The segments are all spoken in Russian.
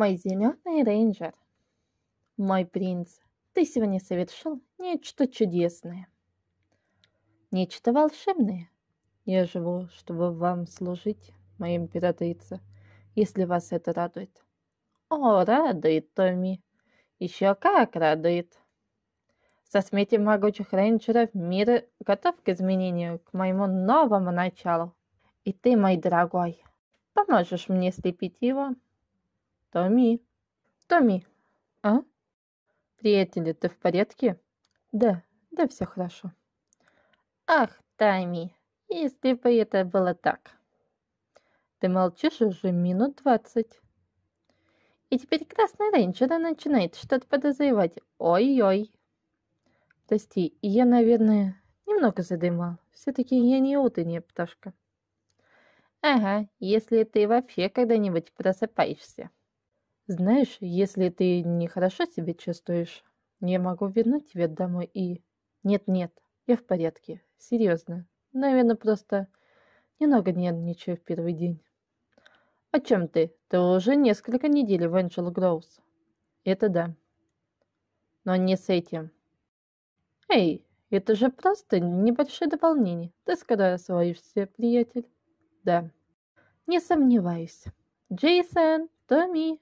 Мой зеленый рейнджер, мой принц, ты сегодня совершил нечто чудесное. Нечто волшебное. Я живу, чтобы вам служить, моя императрица, если вас это радует. О, радует, Томми. Еще как радует. Со сметем могучих рейнджеров мир готов к изменению, к моему новому началу. И ты, мой дорогой, поможешь мне слепить его?» Томми. Томми. А? Приятель, ты в порядке? Да, да, все хорошо. Ах, Томми, если бы это было так. Ты молчишь уже минут двадцать. И теперь красный рейнджер начинает что-то подозревать. Ой-ой. Прости, я, наверное, немного задымал. Все-таки я не утренняя пташка. Ага, если ты вообще когда-нибудь просыпаешься. Знаешь, если ты нехорошо себя чувствуешь, я могу вернуть тебя домой и... Нет-нет, я в порядке. Серьезно. Наверное, просто немного нервничаю в первый день. О чем ты? Ты уже несколько недель в Angel Grows. Это да. Но не с этим. Эй, это же просто небольшое дополнение. Ты скоро освоишься, приятель. Да. Не сомневаюсь. Джейсон, Томми,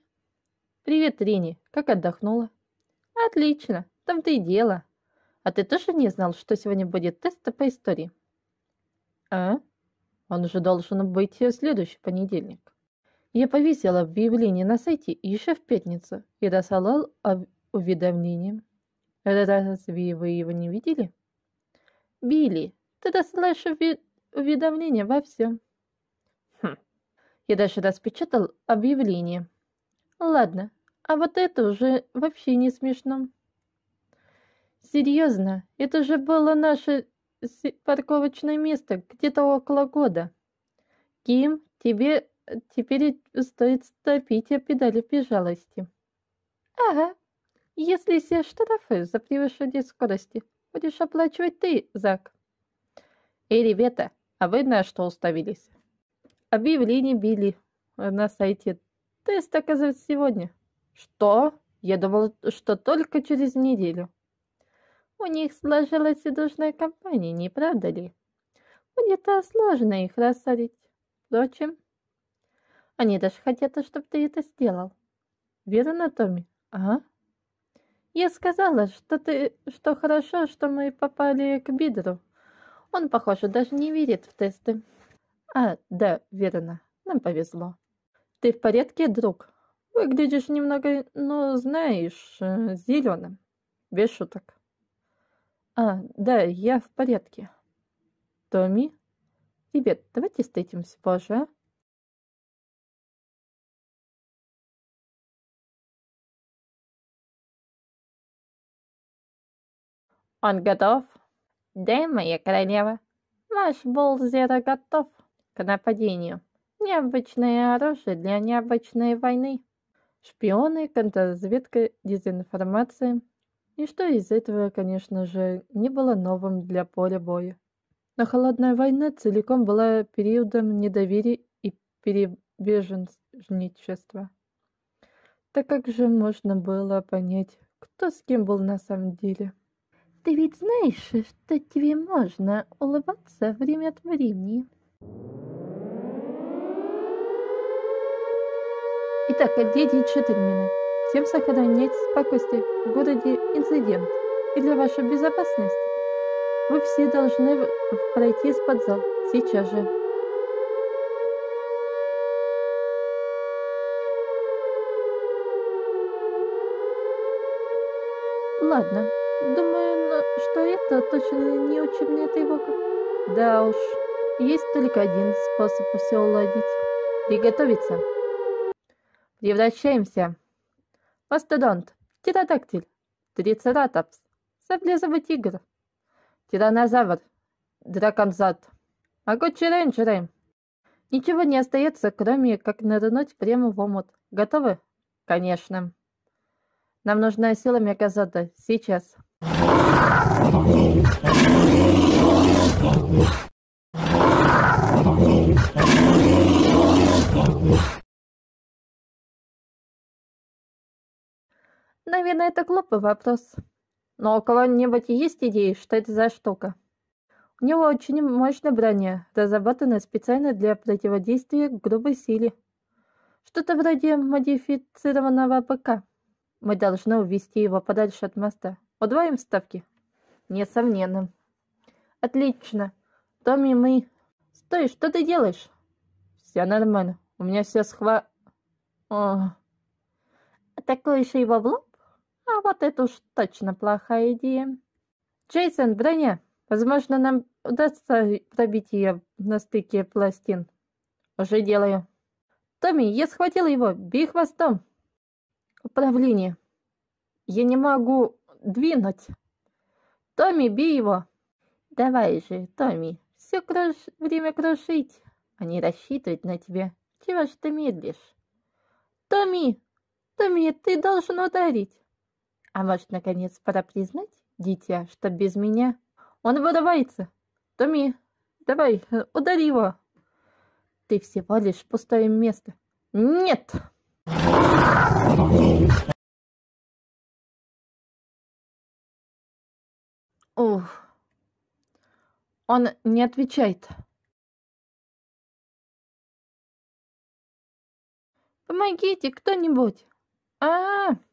«Привет, Рини. Как отдохнула?» «Отлично. Там-то и дело. А ты тоже не знал, что сегодня будет тест по истории?» «А? Он уже должен быть в следующий понедельник». Я повесила объявление на сайте еще в пятницу и рассылал об... уведомление. Разве вы его не видели? Билли, ты рассылаешь уве... уведомления во всем. Хм. Я даже распечатал объявление. Ладно, а вот это уже вообще не смешно. Серьезно, это же было наше парковочное место где-то около года. Ким, тебе теперь стоит стопить о педали безжалости. Ага, если все штрафы за превышение скорости будешь оплачивать ты, Зак. Эй, ребята, а вы на что уставились? Объявление били на сайте. Тест, оказывается, сегодня. Что? Я думал, что только через неделю. У них сложилась сидушная компания, не правда ли? Будет то сложно их рассорить. Впрочем, они даже хотят, чтобы ты это сделал. Верно, Томми? Ага. Я сказала, что ты, что хорошо, что мы попали к Бидеру. Он, похоже, даже не верит в тесты. А, да, верно. Нам повезло. Ты в порядке, друг? Выглядишь немного, ну, знаешь, э, зеленым. Без шуток. А, да, я в порядке. Томми? Ребят, давайте встретимся позже, а? Он готов? Да, моя королева. Наш Болзера готов к нападению. Необычное оружие для необычной войны шпионы, контрразведка, дезинформация. и что из этого, конечно же, не было новым для поля боя. Но холодная война целиком была периодом недоверия и перебеженничества. Так как же можно было понять, кто с кем был на самом деле? Ты ведь знаешь, что тебе можно улыбаться время от времени. Итак, леди и джентльмены, всем сохранять спокойствие в городе инцидент. И для вашей безопасности вы все должны пройти из подзал сейчас же. Ладно, думаю, ну, что это точно не учебная тревога. Да уж, есть только один способ все уладить. Приготовиться превращаемся. Мастодонт, птеродактиль, трицератопс, саблезовый тигр, тиранозавр, драконзат, могучий рейнджеры. Ничего не остается, кроме как нырнуть прямо в омут. Готовы? Конечно. Нам нужна сила Мегазода. Сейчас. Сейчас. Наверное, это глупый вопрос. Но у кого-нибудь есть идеи, что это за штука? У него очень мощная броня, разработанная специально для противодействия грубой силе. Что-то вроде модифицированного ПК. Мы должны увести его подальше от моста. Удвоим ставки? Несомненно. Отлично. Томми, мы... Стой, что ты делаешь? Все нормально. У меня все схва... О. Атакуешь его в лоб? А вот это уж точно плохая идея. Джейсон, броня! Возможно, нам удастся пробить ее на стыке пластин. Уже делаю. Томми, я схватила его. Бей хвостом. Управление. Я не могу двинуть. Томми, бей его. Давай же, Томми. Все круш... время крушить. Они рассчитывают на тебя. Чего ж ты медлишь? Томми! Томми, ты должен ударить. А может, наконец, пора признать, дитя, что без меня он вырывается? Томи, давай, э, удари его. Ты всего лишь пустое место. Нет! Ух. Он не отвечает. Помогите кто-нибудь. А, -а, -а.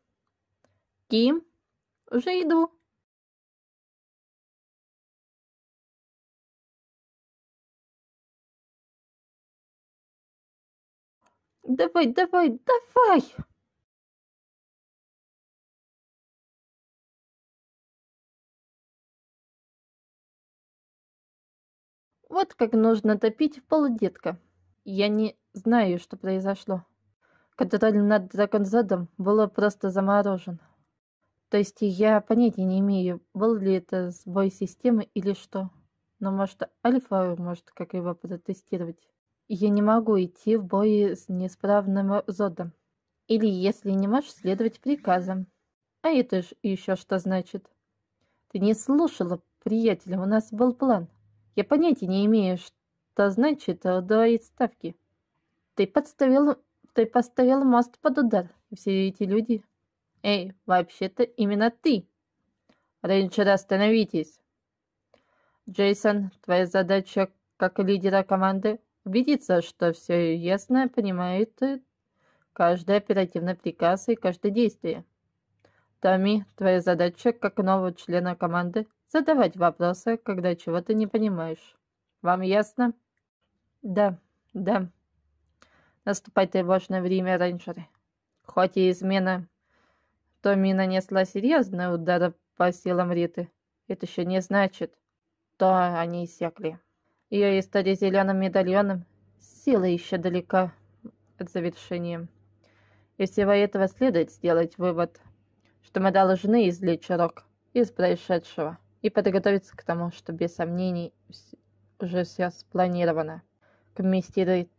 Ким? Уже иду. Давай, давай, давай! Вот как нужно топить в полудетка. Я не знаю, что произошло. Кадраль над Драконзадом был просто заморожен. То есть я понятия не имею, был ли это сбой системы или что. Но может альфа может как-либо подотестировать. Я не могу идти в бой с неисправным зодом. Или если не можешь следовать приказам. А это ж еще что значит? Ты не слушала, приятель, у нас был план. Я понятия не имею, что значит удвоить э, ставки. Ты подставил, ты поставил мост под удар, все эти люди Эй, вообще-то именно ты. Рейнджеры, «А остановитесь. Джейсон, твоя задача как лидера команды убедиться, что все ясно понимает э, каждый оперативный приказ и каждое действие. Томми, твоя задача как нового члена команды задавать вопросы, когда чего-то не понимаешь. Вам ясно? Да, да. Наступает тревожное время рейнджеры. Хоть и измена что Томми нанесла серьезный удар по силам Риты. Это еще не значит, что они иссякли. Ее история с зеленым медальоном сила еще далека от завершения. Из всего этого следует сделать вывод, что мы должны извлечь урок из происшедшего и подготовиться к тому, что без сомнений уже все спланировано. К мистеру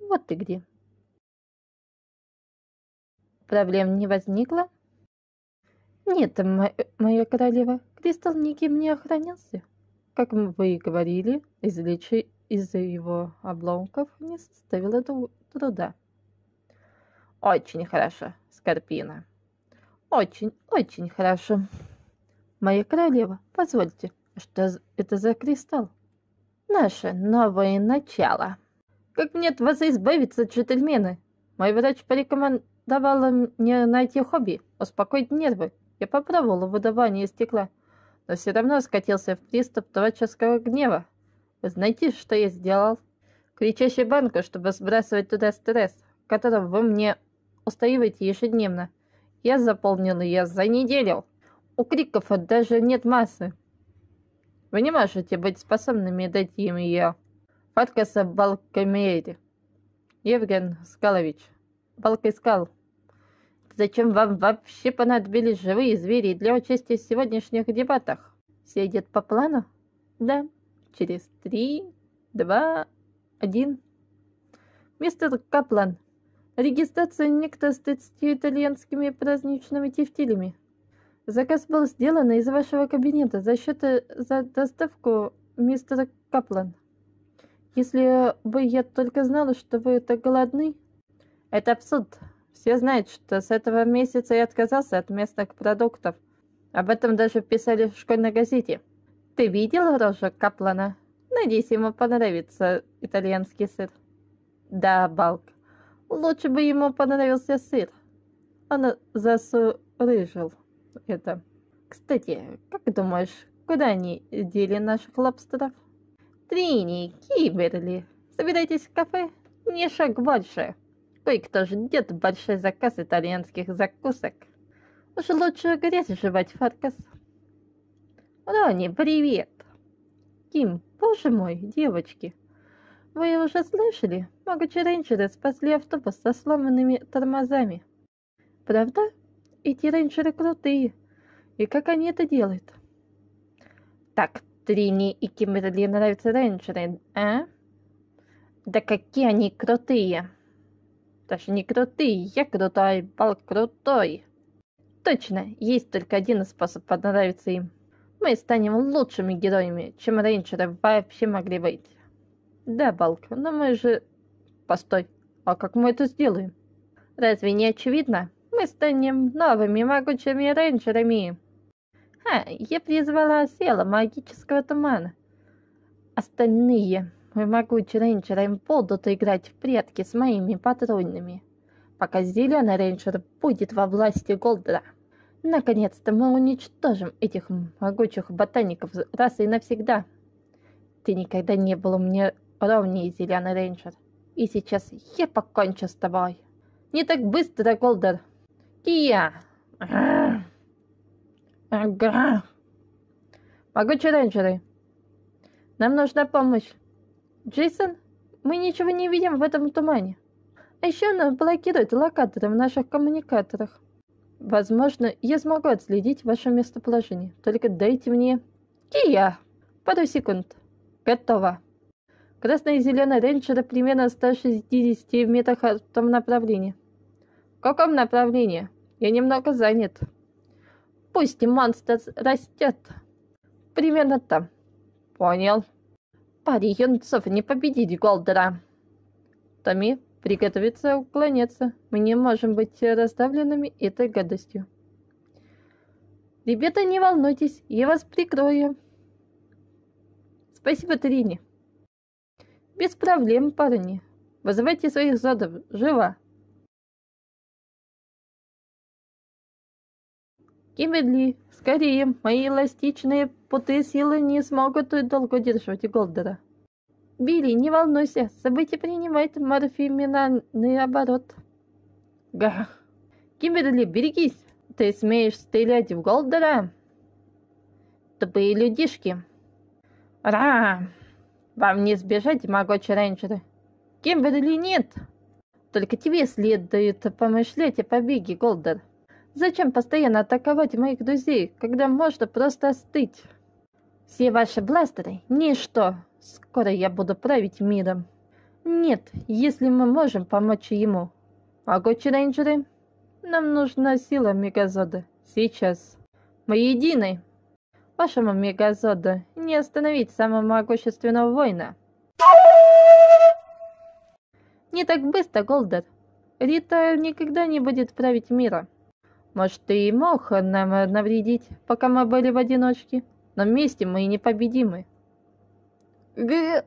Вот ты где. Проблем не возникло? Нет, э, моя королева, кристалл никем не охранялся. Как вы и говорили, излечи из его обломков не составило труда. Очень хорошо, Скорпина. Очень, очень хорошо. Моя королева, позвольте, что это за кристалл? Наше новое начало. Как мне от вас избавиться, джентльмены? Мой врач порекомендовала мне найти хобби, успокоить нервы. Я попробовала выдавание стекла, но все равно скатился в приступ творческого гнева. Вы знаете, что я сделал? Кричащая банку, чтобы сбрасывать туда стресс, которого вы мне устаиваете ежедневно. Я заполнил ее за неделю. У криков даже нет массы. Вы не можете быть способными дать им ее. Подкаса Балкамери. Евген Скалович, Балкискал, зачем вам вообще понадобились живые звери для участия в сегодняшних дебатах? Все идет по плану? Да. Через три, два, один. Мистер Каплан, регистрация некто с 30 итальянскими праздничными тефтилями. Заказ был сделан из вашего кабинета за счет за доставку мистера Каплан. Если бы я только знала, что вы так голодны. Это абсурд. Все знают, что с этого месяца я отказался от местных продуктов. Об этом даже писали в школьной газете. Ты видел рожу Каплана? Надеюсь, ему понравится итальянский сыр. Да, Балк. Лучше бы ему понравился сыр. Он засурыжил это. Кстати, как думаешь, куда они дели наших лобстеров? Трини, Киберли, собирайтесь в кафе? Не шаг больше. Кое-кто ждет большой заказ итальянских закусок. Уж лучше грязь жевать, Фаркас. Рони, привет. Ким, боже мой, девочки. Вы уже слышали? Могучие рейнджеры спасли автобус со сломанными тормозами. Правда? Эти рейнджеры крутые. И как они это делают? Так, Трини и Кимберли нравятся рейнджеры, а? Да какие они крутые! Даже не крутые, я крутой, Бал крутой. Точно, есть только один способ понравиться им. Мы станем лучшими героями, чем рейнджеры вообще могли быть. Да, Балк, но мы же... Постой, а как мы это сделаем? Разве не очевидно? Мы станем новыми могучими рейнджерами. Ха, я призвала а села магического тумана. Остальные мы могучие рейнджеры им будут играть в прятки с моими патрульными, пока зеленый рейнджер будет во власти Голдера. Наконец-то мы уничтожим этих могучих ботаников раз и навсегда. Ты никогда не был мне ровнее, зеленый рейнджер. И сейчас я покончу с тобой. Не так быстро, Голдер. Кия! Ах! Ага. Могучий рейнджеры. Нам нужна помощь. Джейсон, мы ничего не видим в этом тумане. А еще нам блокирует локаторы в наших коммуникаторах. Возможно, я смогу отследить ваше местоположение. Только дайте мне... Кия! Пару секунд. Готово. Красные и зеленые рейнджеры примерно 160 метрах в том направлении. В каком направлении? Я немного занят. Пусть монстр растет. Примерно там. Понял. Паре юнцов не победить Голдера. Томи, приготовиться уклоняться. Мы не можем быть раздавленными этой гадостью. Ребята, не волнуйтесь, я вас прикрою. Спасибо, Трини. Без проблем, парни. Вызывайте своих зодов. Живо. Кимберли, скорее, мои эластичные путы силы не смогут долго держать Голдера. Билли, не волнуйся, события принимают морфиминальный оборот. Гах. Кимберли, берегись, ты смеешь стрелять в Голдера? Тупые людишки. Ра! Вам не сбежать, могучие рейнджеры. Кимберли, нет! Только тебе следует помышлять о побеге, Голдер. Зачем постоянно атаковать моих друзей, когда можно просто остыть? Все ваши бластеры – ничто. Скоро я буду править миром. Нет, если мы можем помочь ему. Могучие а рейнджеры, нам нужна сила Мегазода. Сейчас. Мы едины. Вашему Мегазоду не остановить самого могущественного воина. Не так быстро, Голдер. Рита никогда не будет править миром. Может, ты и мог нам навредить, пока мы были в одиночке, но вместе мы и непобедимы. Г...